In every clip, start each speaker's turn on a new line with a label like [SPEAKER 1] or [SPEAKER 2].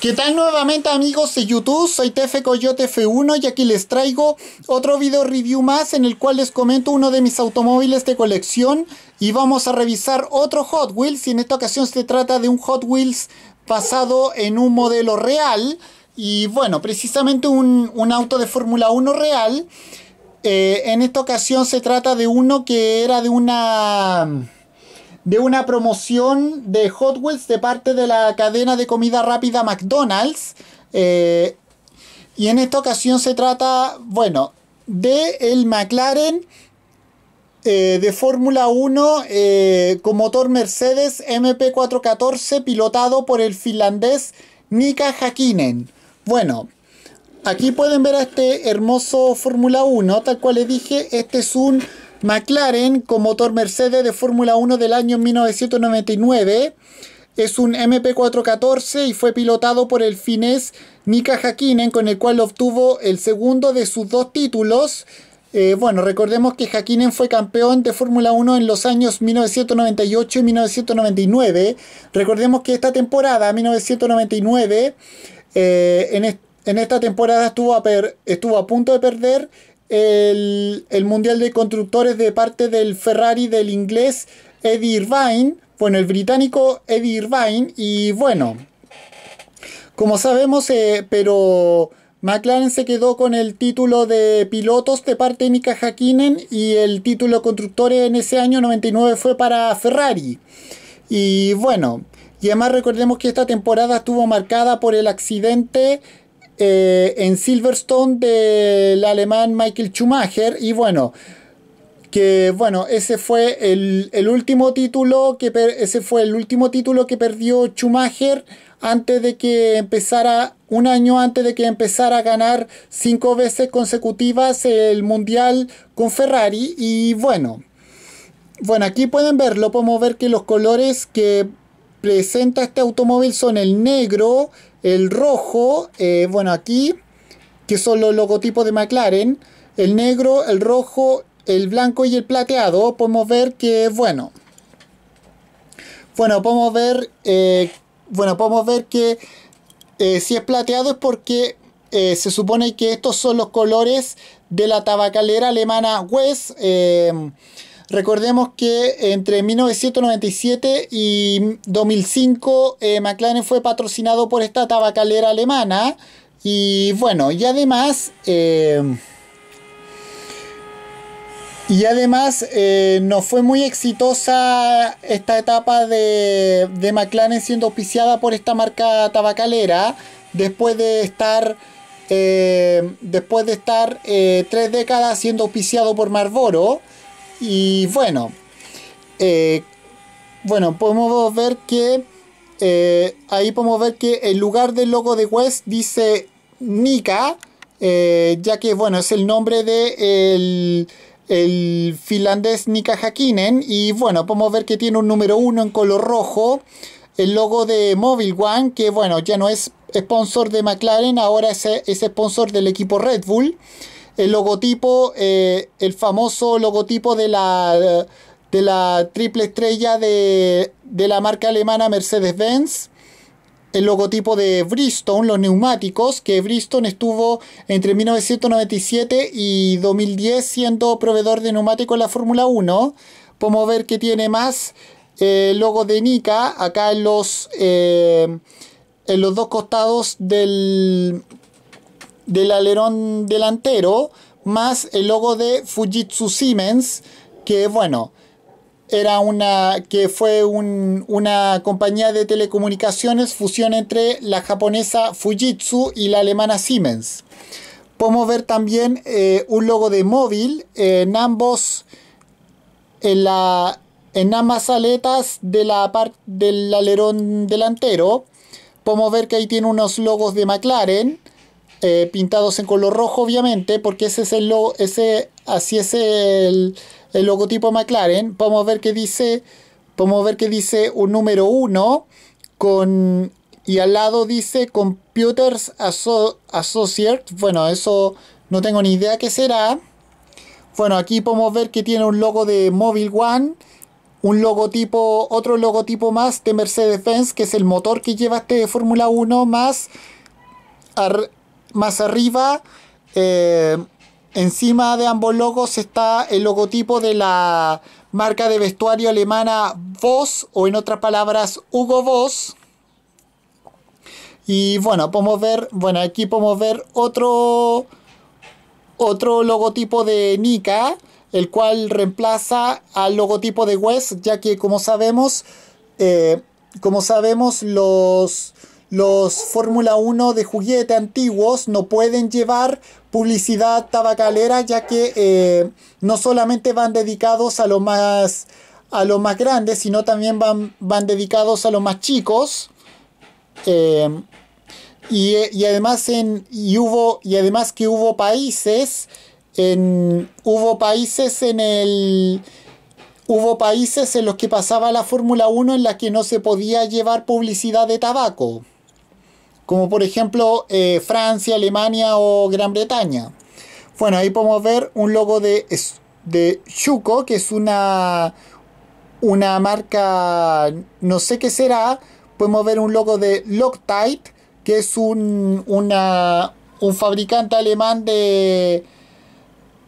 [SPEAKER 1] ¿Qué tal nuevamente amigos de YouTube? Soy Tefe Coyote F1 y aquí les traigo otro video review más en el cual les comento uno de mis automóviles de colección y vamos a revisar otro Hot Wheels y en esta ocasión se trata de un Hot Wheels basado en un modelo real y bueno, precisamente un, auto de Fórmula 1 real. Eh, en esta ocasión se trata de uno que era de una de una promoción de Hot Wheels de parte de la cadena de comida rápida McDonald's. Eh, y en esta ocasión se trata, bueno, de el McLaren eh, de Fórmula 1 eh, con motor Mercedes MP414 pilotado por el finlandés Nika Hakkinen. Bueno, aquí pueden ver a este hermoso Fórmula 1, tal cual les dije, este es un McLaren con motor Mercedes de Fórmula 1 del año 1999. Es un MP414 y fue pilotado por el finés Nika Hakkinen, con el cual obtuvo el segundo de sus dos títulos. Eh, bueno, recordemos que Hakkinen fue campeón de Fórmula 1 en los años 1998 y 1999. Recordemos que esta temporada, 1999, eh, en, esta temporada estuvo a punto de perder el, Mundial de Constructores de parte del Ferrari del inglés Eddie Irvine, bueno, el británico Eddie Irvine, y bueno, como sabemos, eh, pero McLaren se quedó con el título de pilotos de parte de Mika Hakkinen y el título de constructores en ese año 99 fue para Ferrari. Y bueno, y además recordemos que esta temporada estuvo marcada por el accidente eh, en Silverstone del alemán Michael Schumacher. Y bueno, que bueno, ese fue el, último título que ese fue el último título que perdió Schumacher antes de que empezara un año antes de que empezara a ganar cinco veces consecutivas el mundial con Ferrari y bueno, bueno, aquí pueden verlo, podemos ver que los colores que presenta este automóvil son el negro, el rojo, eh, bueno, aquí, que son los logotipos de McLaren. El negro, el rojo, el blanco y el plateado. Podemos ver que, bueno. Bueno, podemos ver, eh, bueno, podemos ver que eh, si es plateado es porque se supone que estos son los colores de la tabacalera alemana West. Recordemos que entre 1997 y 2005 eh, McLaren fue patrocinado por esta tabacalera alemana. Y bueno, y además... Eh, y además eh, no fue muy exitosa esta etapa de, de McLaren siendo auspiciada por esta marca tabacalera después de estar después de estar tres décadas siendo auspiciado por Marlboro y bueno, eh, bueno, podemos ver que eh, ahí podemos ver que el lugar del logo de West dice Nika, eh, ya que bueno, es el nombre de el, finlandés Nika Hakkinen y bueno, podemos ver que tiene un número 1 en color rojo. El logo de Mobile One, que bueno, ya no es sponsor de McLaren, ahora es, es sponsor del equipo Red Bull el logotipo, eh, el famoso logotipo de la, de la triple estrella de, la marca alemana Mercedes-Benz el logotipo de Bristol, los neumáticos, que Bristol estuvo entre 1997 y 2010 siendo proveedor de neumáticos en la Fórmula 1. Podemos ver que tiene más eh, logo de Nika acá en los, eh, en los dos costados del, del alerón delantero, más el logo de Fujitsu Siemens, que bueno, era una que fue una compañía de telecomunicaciones fusión entre la japonesa Fujitsu y la alemana Siemens. Podemos ver también eh, un logo de móvil en ambos en, la, en ambas aletas de la parte del alerón delantero. Podemos ver que ahí tiene unos logos de McLaren eh, pintados en color rojo, obviamente, porque ese es el ese, así es el, logotipo McLaren. Podemos ver que dice, podemos ver que dice un número 1 con y al lado dice Computers Associates. Bueno, eso no tengo ni idea qué será. Bueno, aquí podemos ver que tiene un logo de Mobile One, un logotipo, otro logotipo más de Mercedes-Benz, que es el motor que lleva este Fórmula 1, más más arriba, eh, encima de ambos logos está el logotipo de la marca de vestuario alemana Voss, o en otras palabras, Hugo Voss. Y bueno, podemos ver, bueno, aquí podemos ver otro, otro logotipo de Nika, el cual reemplaza al logotipo de West, ya que como sabemos, eh, como sabemos, los los Fórmula 1 de juguete antiguos no pueden llevar publicidad tabacalera ya que eh, no solamente van dedicados a los más a más grandes sino también van, van dedicados a los más chicos eh, y, y, además en y hubo y además que hubo países en hubo países en el hubo países en los que pasaba la Fórmula 1 en la que no se podía llevar publicidad de tabaco como por ejemplo eh, Francia, Alemania o Gran Bretaña. Bueno, ahí podemos ver un logo de, de Shuko, que es una, una marca, no sé qué será. Podemos ver un logo de Loctite, que es un, una, un fabricante alemán de,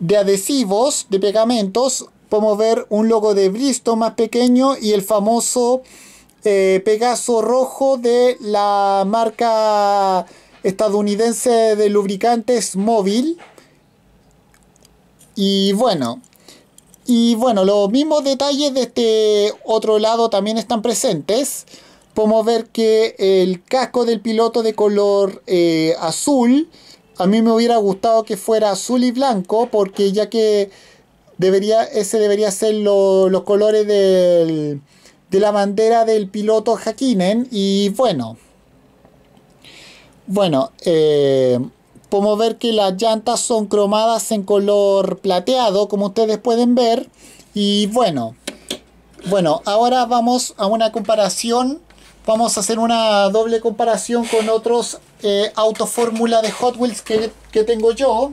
[SPEAKER 1] de adhesivos, de pegamentos. Podemos ver un logo de Bristol más pequeño y el famoso eh, Pegaso rojo de la marca estadounidense de lubricantes móvil. Y bueno, y bueno, los mismos detalles de este otro lado también están presentes. Podemos ver que el casco del piloto de color eh, azul, a mí me hubiera gustado que fuera azul y blanco, porque ya que debería, ese debería ser los colores del, de la bandera del piloto Hakkinen y bueno, bueno, eh, podemos ver que las llantas son cromadas en color plateado, como ustedes pueden ver. Y bueno, bueno, ahora vamos a una comparación. Vamos a hacer una doble comparación con otros eh, auto fórmula de Hot Wheels que, tengo yo.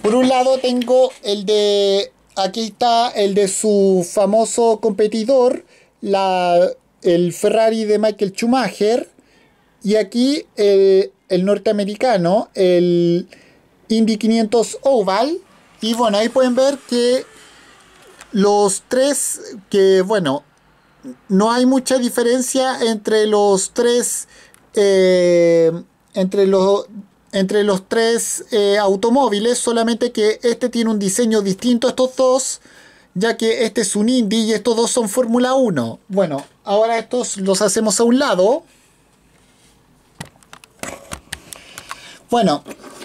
[SPEAKER 1] Por un lado tengo el de aquí está el de su famoso competidor, la, el Ferrari de Michael Schumacher. Y aquí el, norteamericano, el Indy 500 Oval. Y bueno, ahí pueden ver que los tres, que bueno, no hay mucha diferencia entre los tres, eh, entre los entre los tres eh, automóviles, solamente que este tiene un diseño distinto a estos dos, ya que este es un Indy y estos dos son Fórmula 1. Bueno, ahora estos los hacemos a un lado. Bueno,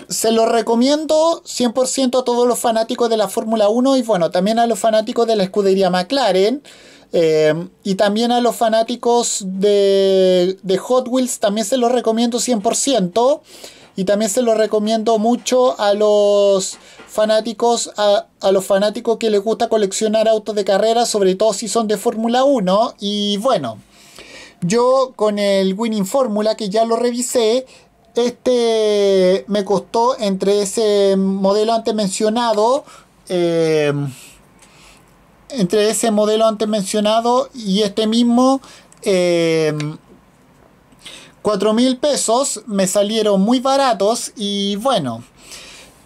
[SPEAKER 1] se los recomiendo 100% a todos los fanáticos de la Fórmula 1 y bueno, también a los fanáticos de la escudería McLaren. Eh, y también a los fanáticos de, de Hot Wheels también se los recomiendo 100%. Y también se lo recomiendo mucho a los fanáticos, a, los fanáticos que les gusta coleccionar autos de carrera, sobre todo si son de Fórmula 1. Y bueno, yo con el Winning Fórmula, que ya lo revisé, este me costó entre ese modelo antes mencionado. Em, entre ese modelo antes mencionado y este mismo. Em, 4 mil pesos me salieron muy baratos y bueno.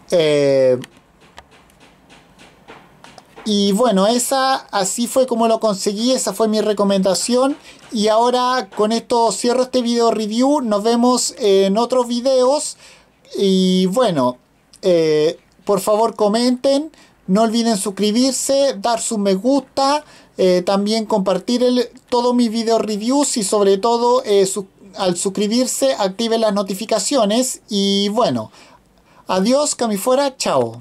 [SPEAKER 1] Eh, y bueno, esa así fue como lo conseguí, esa fue mi recomendación. Y ahora con esto cierro este video review, nos vemos en otros videos. Y bueno, eh, por favor comenten, no olviden suscribirse, dar su me gusta, eh, también compartir todos mis video reviews y sobre todo suscribirse al suscribirse active las notificaciones y bueno, adiós, camifuera, chao.